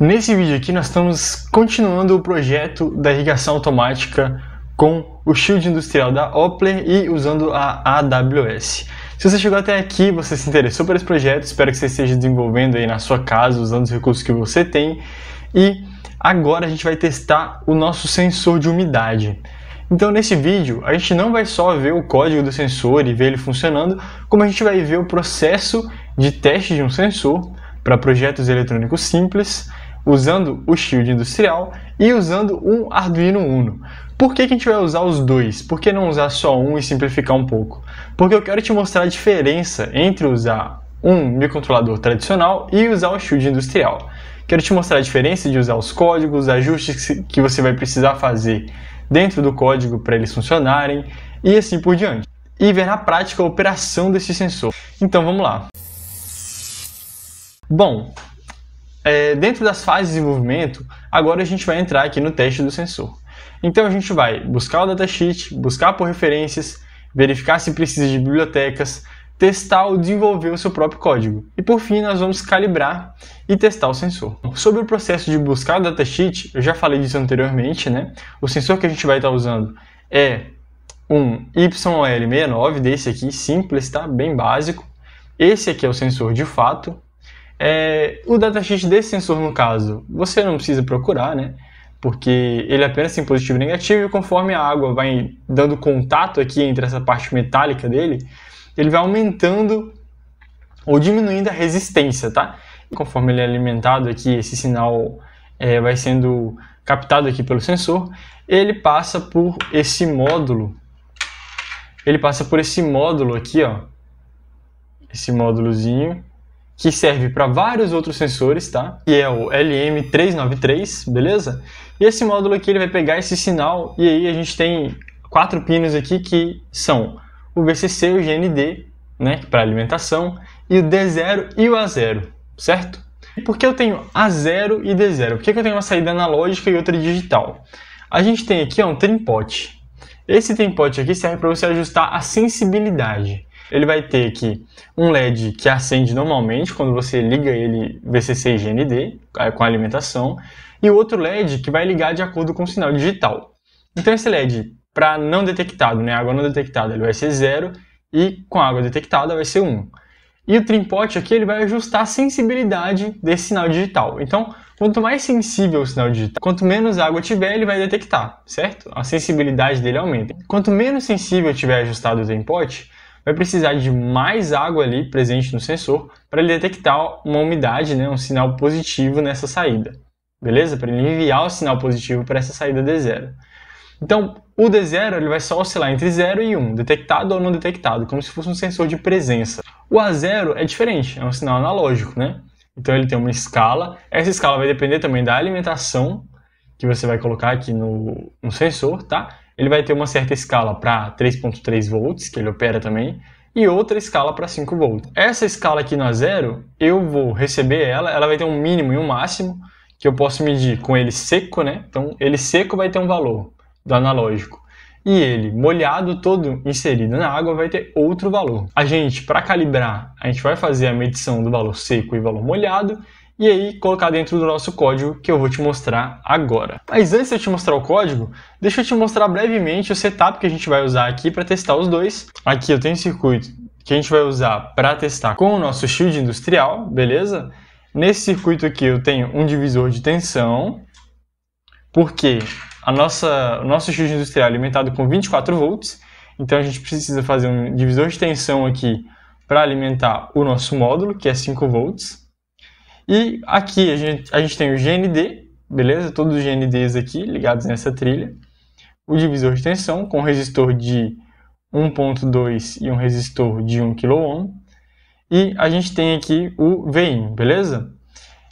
Nesse vídeo aqui nós estamos continuando o projeto da irrigação automática com o shield industrial da Opler e usando a AWS. Se você chegou até aqui, você se interessou por esse projeto, espero que você esteja desenvolvendo aí na sua casa, usando os recursos que você tem. E agora a gente vai testar o nosso sensor de umidade. Então nesse vídeo a gente não vai só ver o código do sensor e ver ele funcionando, como a gente vai ver o processo de teste de um sensor para projetos eletrônicos simples usando o Shield Industrial e usando um Arduino Uno. Por que, que, a gente vai usar os dois? Por que não usar só um e simplificar um pouco? Porque eu quero te mostrar a diferença entre usar um microcontrolador tradicional e usar o Shield Industrial. Quero te mostrar a diferença de usar os códigos, os ajustes que você vai precisar fazer dentro do código para eles funcionarem e assim por diante. E ver na prática a operação desse sensor. Então vamos lá. Bom, é, dentro das fases de desenvolvimento, agora a gente vai entrar aqui no teste do sensor. Então a gente vai buscar o datasheet, buscar por referências, verificar se precisa de bibliotecas, testar ou desenvolver o seu próprio código. E por fim, nós vamos calibrar e testar o sensor. Sobre o processo de buscar o datasheet, eu já falei disso anteriormente, né? O sensor que a gente vai estar usando é um YL69 desse aqui, simples, tá? Bem básico. Esse aqui é o sensor de fato. É, o datasheet desse sensor, no caso, você não precisa procurar, né? Porque ele é apenas tem positivo e negativo, e conforme a água vai dando contato aqui entre essa parte metálica dele, ele vai aumentando ou diminuindo a resistência, tá? E conforme ele é alimentado aqui, esse sinal é, vai sendo captado aqui pelo sensor, ele passa por esse módulo, ele passa por esse módulo aqui, ó, esse módulozinho, que serve para vários outros sensores, tá? Que é o LM393, beleza? E esse módulo aqui ele vai pegar esse sinal e aí a gente tem quatro pinos aqui que são o VCC, o GND, né, para alimentação, e o D0 e o A0, certo? E por que eu tenho A0 e D0? Por que, eu tenho uma saída analógica e outra digital? A gente tem aqui ó, um trimpote. Esse trimpote aqui serve para você ajustar a sensibilidade ele vai ter aqui um LED que acende normalmente quando você liga ele VCC e GND eh, com a alimentação, e outro LED que vai ligar de acordo com o sinal digital. Então esse LED, para não detectado, né, água não detectada, ele vai ser zero e com água detectada vai ser 1. Um. E o trimpot aqui ele vai ajustar a sensibilidade desse sinal digital. Então, quanto mais sensível o sinal digital, quanto menos água tiver, ele vai detectar, certo? A sensibilidade dele aumenta. Quanto menos sensível tiver ajustado o trimpot, vai precisar de mais água ali presente no sensor para ele detectar uma umidade, né, um sinal positivo nessa saída. Beleza? Para ele enviar o sinal positivo para essa saída D0. Então, o D0 ele vai só oscilar entre 0 e 1, detectado ou não detectado, como se fosse um sensor de presença. O A0 é diferente, é um sinal analógico, né? Então ele tem uma escala. Essa escala vai depender também da alimentação que você vai colocar aqui no, no sensor, tá? Ele vai ter uma certa escala para 3.3 volts, que ele opera também, e outra escala para 5 volts. Essa escala aqui na zero, eu vou receber ela, ela vai ter um mínimo e um máximo, que eu posso medir com ele seco, né? Então, ele seco vai ter um valor do analógico. E ele molhado, todo inserido na água, vai ter outro valor. A gente, para calibrar, a gente vai fazer a medição do valor seco e valor molhado, e aí colocar dentro do nosso código que eu vou te mostrar agora. Mas antes de eu te mostrar o código, deixa eu te mostrar brevemente o setup que a gente vai usar aqui para testar os dois. Aqui eu tenho um circuito que a gente vai usar para testar com o nosso shield industrial, beleza? Nesse circuito aqui eu tenho um divisor de tensão, porque a nossa, o nosso shield industrial é alimentado com 24 volts, então a gente precisa fazer um divisor de tensão aqui para alimentar o nosso módulo, que é 5 volts. E aqui a gente, a gente tem o GND, beleza? Todos os GNDs aqui ligados nessa trilha. O divisor de tensão com resistor de 1.2 e um resistor de 1 kΩ. E a gente tem aqui o VIN, beleza?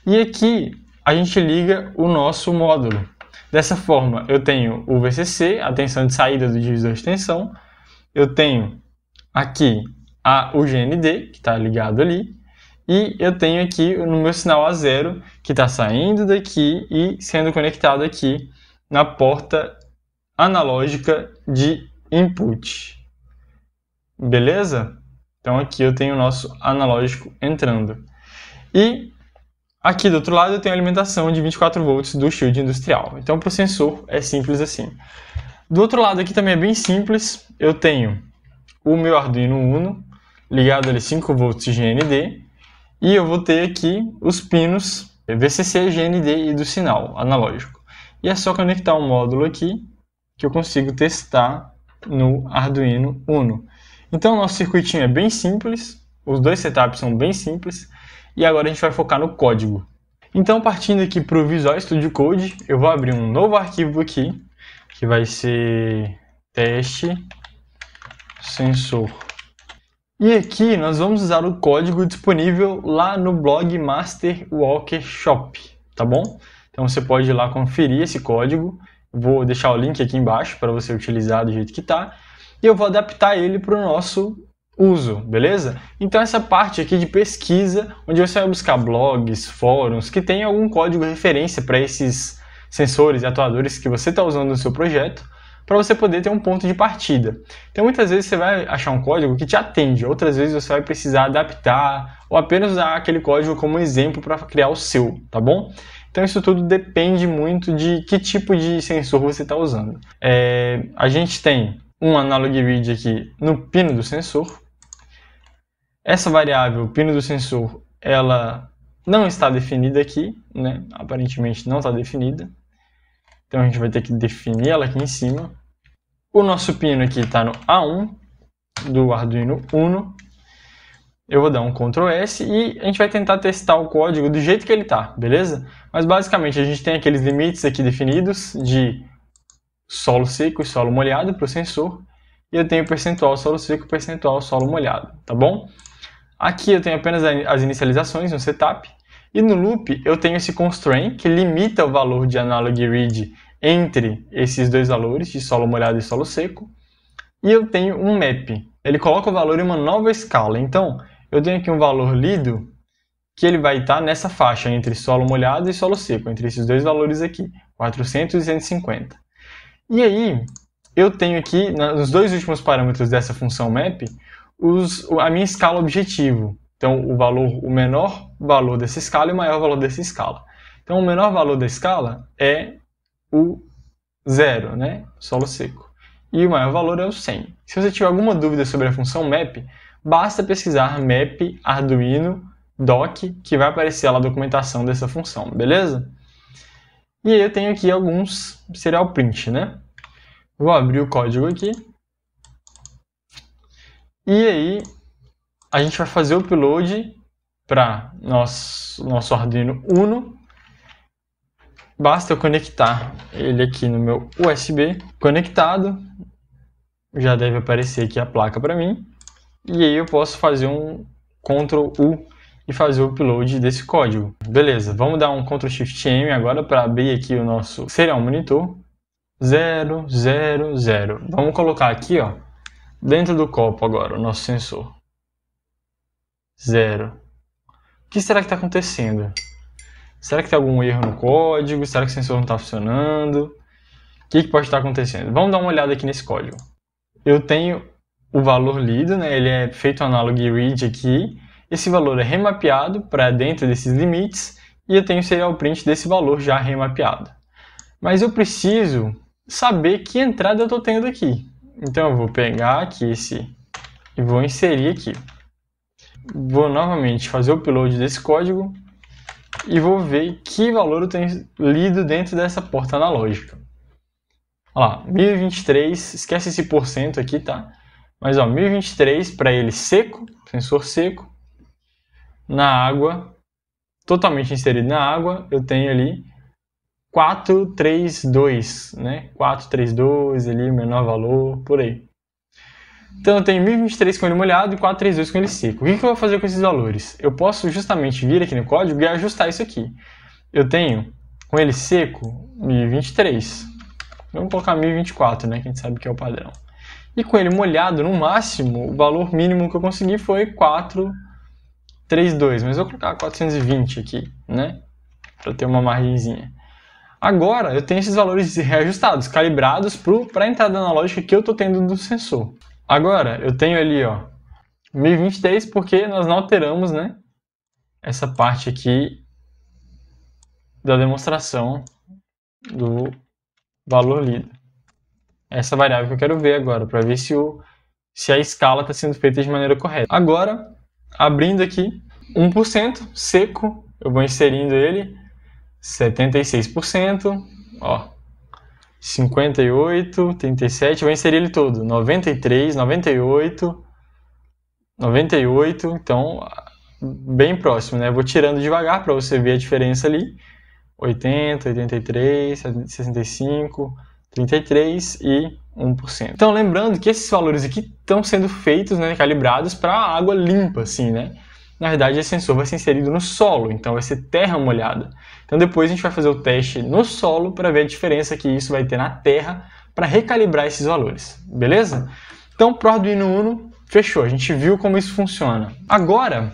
E aqui a gente liga o nosso módulo. Dessa forma, eu tenho o VCC, a tensão de saída do divisor de tensão. Eu tenho aqui a, o GND, que está ligado ali e eu tenho aqui no meu sinal A0 que está saindo daqui e sendo conectado aqui na porta analógica de input. Beleza? Então aqui eu tenho o nosso analógico entrando. E aqui do outro lado eu tenho a alimentação de 24 volts do shield industrial. Então para o sensor é simples assim. Do outro lado aqui também é bem simples. Eu tenho o meu Arduino Uno ligado ali 5 volts de GND e eu vou ter aqui os pinos VCC, GND e do sinal analógico. E é só conectar um módulo aqui que eu consigo testar no Arduino Uno. Então nosso circuitinho é bem simples, os dois setups são bem simples e agora a gente vai focar no código. Então partindo aqui para o Visual Studio Code, eu vou abrir um novo arquivo aqui que vai ser teste sensor e aqui nós vamos usar o código disponível lá no blog Master Walker Shop, tá bom? Então você pode ir lá conferir esse código. Vou deixar o link aqui embaixo para você utilizar do jeito que está. E eu vou adaptar ele para o nosso uso, beleza? Então essa parte aqui de pesquisa, onde você vai buscar blogs, fóruns, que tem algum código referência para esses sensores e atuadores que você está usando no seu projeto, para você poder ter um ponto de partida. Então muitas vezes você vai achar um código que te atende, outras vezes você vai precisar adaptar ou apenas usar aquele código como exemplo para criar o seu, tá bom? Então isso tudo depende muito de que tipo de sensor você está usando. É, a gente tem um analog read aqui no pino do sensor. Essa variável pino do sensor, ela não está definida aqui, né? aparentemente não está definida. Então a gente vai ter que definir ela aqui em cima. O nosso pino aqui está no A1 do Arduino Uno. Eu vou dar um Ctrl S e a gente vai tentar testar o código do jeito que ele está, beleza? Mas basicamente a gente tem aqueles limites aqui definidos de solo seco e solo molhado para o sensor. E eu tenho percentual solo seco e percentual solo molhado, tá bom? Aqui eu tenho apenas as inicializações no setup. E no loop eu tenho esse constraint que limita o valor de analog read entre esses dois valores, de solo molhado e solo seco, e eu tenho um map. Ele coloca o valor em uma nova escala. Então, eu tenho aqui um valor lido que ele vai estar nessa faixa entre solo molhado e solo seco, entre esses dois valores aqui, 400 e 150. E aí, eu tenho aqui, nos dois últimos parâmetros dessa função map, os, a minha escala objetivo. Então, o valor, o menor valor dessa escala e o maior valor dessa escala. Então, o menor valor da escala é o zero, né? Solo seco. E o maior valor é o 100. Se você tiver alguma dúvida sobre a função map, basta pesquisar map Arduino doc, que vai aparecer lá a documentação dessa função, beleza? E aí eu tenho aqui alguns serial print, né? Vou abrir o código aqui. E aí a gente vai fazer o upload para nosso, nosso Arduino Uno Basta eu conectar ele aqui no meu USB conectado. Já deve aparecer aqui a placa para mim. E aí eu posso fazer um Ctrl U e fazer o upload desse código. Beleza, vamos dar um Ctrl Shift M agora para abrir aqui o nosso serial monitor. 000. Vamos colocar aqui, ó, dentro do copo agora, o nosso sensor. Zero. O que será que está acontecendo? Será que tem algum erro no código? Será que o sensor não está funcionando? O que, que pode estar acontecendo? Vamos dar uma olhada aqui nesse código. Eu tenho o valor lido, né? ele é feito análogo read aqui. Esse valor é remapeado para dentro desses limites e eu tenho o serial print desse valor já remapeado. Mas eu preciso saber que entrada eu estou tendo aqui. Então eu vou pegar aqui esse e vou inserir aqui. Vou novamente fazer o upload desse código e vou ver que valor eu tenho lido dentro dessa porta analógica. Olha lá, 1023, esquece esse porcento aqui, tá? Mas ó, 1023 para ele seco, sensor seco, na água, totalmente inserido na água, eu tenho ali 432, né? 432 ali, menor valor, por aí. Então eu tenho 1023 com ele molhado e 432 com ele seco. O que, que eu vou fazer com esses valores? Eu posso justamente vir aqui no código e ajustar isso aqui. Eu tenho com ele seco 1023. Vamos colocar 1024, né? Que a gente sabe que é o padrão. E com ele molhado, no máximo, o valor mínimo que eu consegui foi 432. Mas eu vou colocar 420 aqui, né? Para ter uma margenzinha. Agora eu tenho esses valores reajustados, calibrados para a entrada analógica que eu estou tendo do sensor. Agora, eu tenho ali, ó, 1023, porque nós não alteramos, né? Essa parte aqui da demonstração do valor lido. Essa variável que eu quero ver agora, para ver se, o, se a escala está sendo feita de maneira correta. Agora, abrindo aqui, 1% seco, eu vou inserindo ele, 76%, ó, 58, 37, eu inseri ele todo. 93, 98, 98, então bem próximo, né? Vou tirando devagar para você ver a diferença ali. 80, 83, 65, 33 e 1%. Então lembrando que esses valores aqui estão sendo feitos, né, calibrados para água limpa, assim, né? na verdade esse sensor vai ser inserido no solo, então vai ser terra molhada. Então depois a gente vai fazer o teste no solo para ver a diferença que isso vai ter na terra para recalibrar esses valores, beleza? Então pro Arduino Uno, fechou, a gente viu como isso funciona. Agora,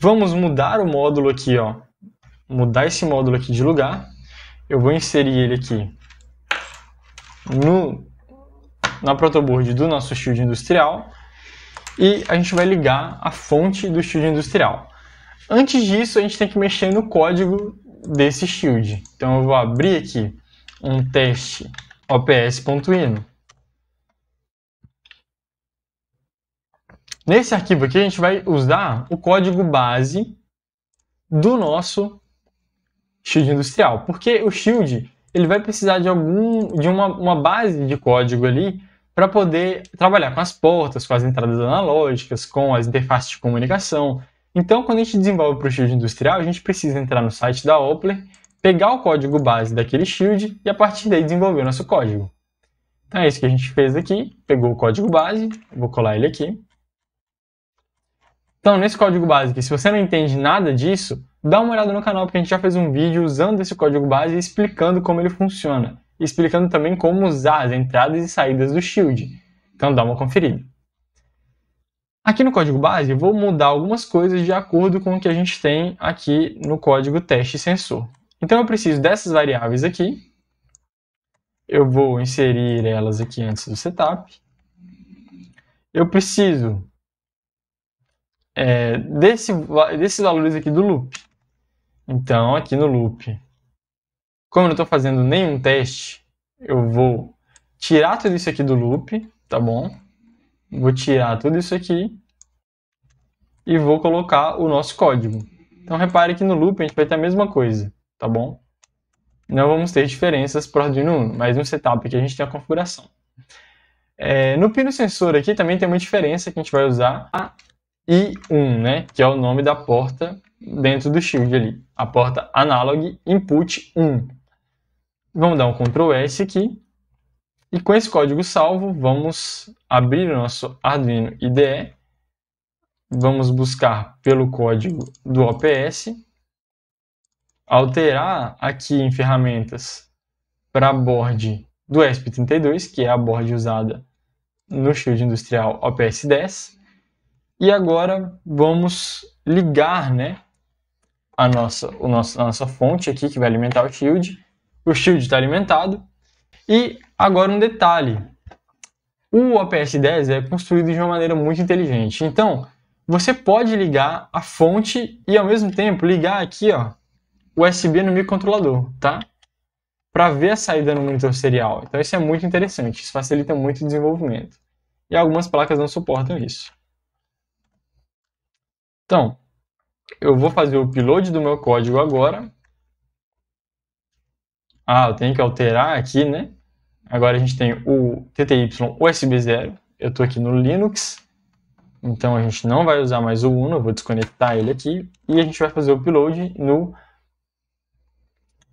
vamos mudar o módulo aqui, ó, mudar esse módulo aqui de lugar, eu vou inserir ele aqui no, na protoboard do nosso shield industrial e a gente vai ligar a fonte do shield industrial. Antes disso, a gente tem que mexer no código desse shield. Então eu vou abrir aqui um teste ops.ino. Nesse arquivo aqui, a gente vai usar o código base do nosso shield industrial, porque o shield ele vai precisar de algum de uma, uma base de código ali para poder trabalhar com as portas, com as entradas analógicas, com as interfaces de comunicação. Então, quando a gente desenvolve para o Shield Industrial, a gente precisa entrar no site da Opler, pegar o código base daquele Shield e a partir daí desenvolver o nosso código. Então é isso que a gente fez aqui, pegou o código base, vou colar ele aqui. Então, nesse código base aqui, se você não entende nada disso, dá uma olhada no canal, porque a gente já fez um vídeo usando esse código base e explicando como ele funciona explicando também como usar as entradas e saídas do Shield, então dá uma conferida. Aqui no código base, eu vou mudar algumas coisas de acordo com o que a gente tem aqui no código teste sensor. Então eu preciso dessas variáveis aqui. Eu vou inserir elas aqui antes do setup. Eu preciso é, desse, desses valores aqui do loop. Então aqui no loop como eu não estou fazendo nenhum teste, eu vou tirar tudo isso aqui do loop, tá bom? Vou tirar tudo isso aqui e vou colocar o nosso código. Então repare que no loop a gente vai ter a mesma coisa, tá bom? Não vamos ter diferenças para o Arduino Uno, mas no setup aqui a gente tem a configuração. É, no pino sensor aqui também tem uma diferença que a gente vai usar, a I1, né? Que é o nome da porta dentro do shield ali, a porta analog input 1. Vamos dar um Ctrl S aqui. E com esse código salvo, vamos abrir o nosso Arduino IDE. Vamos buscar pelo código do OPS. Alterar aqui em ferramentas para a board do ESP32, que é a board usada no Shield Industrial OPS 10. E agora vamos ligar né, a nossa, o nosso, a nossa fonte aqui, que vai alimentar o shield. O shield está alimentado. E agora um detalhe. O OPS 10 é construído de uma maneira muito inteligente. Então, você pode ligar a fonte e ao mesmo tempo ligar aqui, ó, USB no microcontrolador, tá? Para ver a saída no monitor serial. Então isso é muito interessante, isso facilita muito o desenvolvimento. E algumas placas não suportam isso. Então, eu vou fazer o upload do meu código agora. Ah, eu tenho que alterar aqui, né? Agora a gente tem o TTY USB 0. Eu estou aqui no Linux. Então a gente não vai usar mais o Uno. Eu vou desconectar ele aqui. E a gente vai fazer o upload no...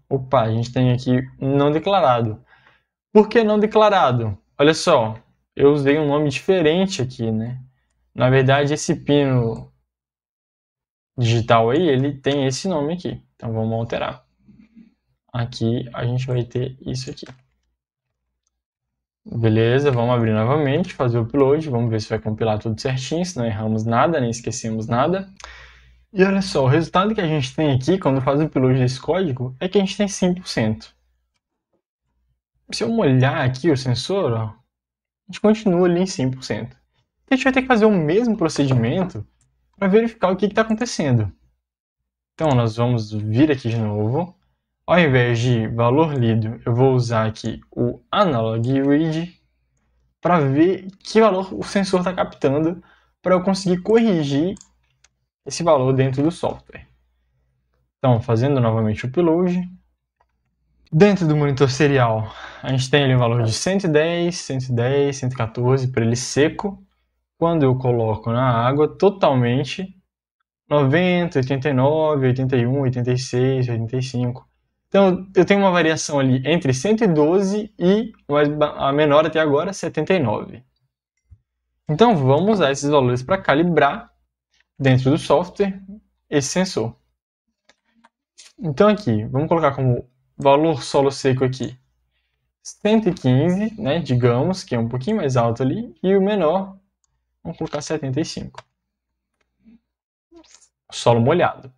Opa, a gente tem aqui não declarado. Por que não declarado? Olha só, eu usei um nome diferente aqui, né? Na verdade, esse pino digital aí, ele tem esse nome aqui. Então vamos alterar. Aqui a gente vai ter isso aqui. Beleza, vamos abrir novamente, fazer o upload, vamos ver se vai compilar tudo certinho, se não erramos nada, nem esquecemos nada. E olha só, o resultado que a gente tem aqui quando faz o upload desse código é que a gente tem 100%. Se eu molhar aqui o sensor, ó, a gente continua ali em 100%. Então, a gente vai ter que fazer o mesmo procedimento para verificar o que está acontecendo. Então, nós vamos vir aqui de novo. Ao invés de valor lido, eu vou usar aqui o analog read para ver que valor o sensor está captando para eu conseguir corrigir esse valor dentro do software. Então, fazendo novamente o upload. Dentro do monitor serial, a gente tem ali o um valor de 110, 110, 114 para ele seco quando eu coloco na água totalmente 90, 89, 81, 86, 85. Então eu tenho uma variação ali entre 112 e a menor até agora 79. É então vamos usar esses valores para calibrar dentro do software esse sensor. Então aqui, vamos colocar como valor solo seco aqui 115, né, digamos, que é um pouquinho mais alto ali, e o menor Vamos colocar 75. Solo molhado.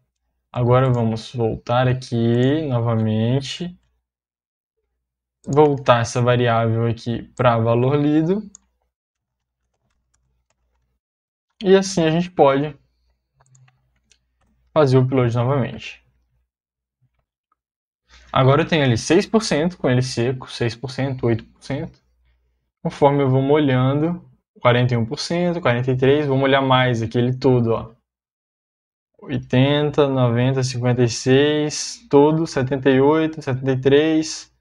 Agora vamos voltar aqui novamente. Voltar essa variável aqui para valor lido. E assim a gente pode fazer o upload novamente. Agora eu tenho ali 6% com ele seco, 6%, 8%. Conforme eu vou molhando, 41%, 43%, vamos olhar mais aqui ele todo, ó. 80, 90, 56, todo, 78, 73.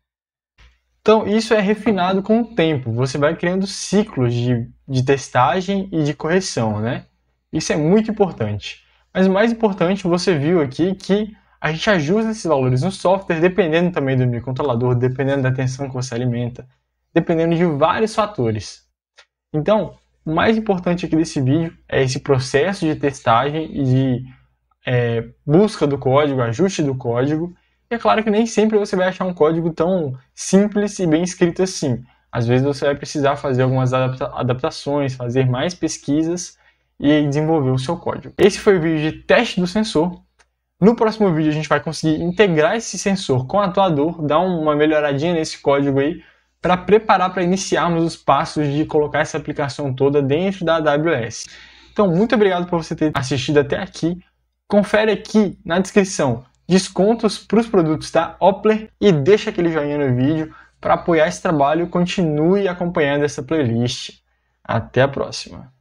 Então, isso é refinado com o tempo. Você vai criando ciclos de, de testagem e de correção, né? Isso é muito importante. Mas o mais importante, você viu aqui que a gente ajusta esses valores no software, dependendo também do microcontrolador, dependendo da tensão que você alimenta, dependendo de vários fatores. Então, o mais importante aqui desse vídeo é esse processo de testagem e de é, busca do código, ajuste do código. E é claro que nem sempre você vai achar um código tão simples e bem escrito assim. Às vezes você vai precisar fazer algumas adapta adaptações, fazer mais pesquisas e desenvolver o seu código. Esse foi o vídeo de teste do sensor. No próximo vídeo a gente vai conseguir integrar esse sensor com o atuador, dar uma melhoradinha nesse código aí para preparar para iniciarmos os passos de colocar essa aplicação toda dentro da AWS. Então, muito obrigado por você ter assistido até aqui. Confere aqui na descrição descontos para os produtos da Opler e deixa aquele joinha no vídeo para apoiar esse trabalho. Continue acompanhando essa playlist. Até a próxima!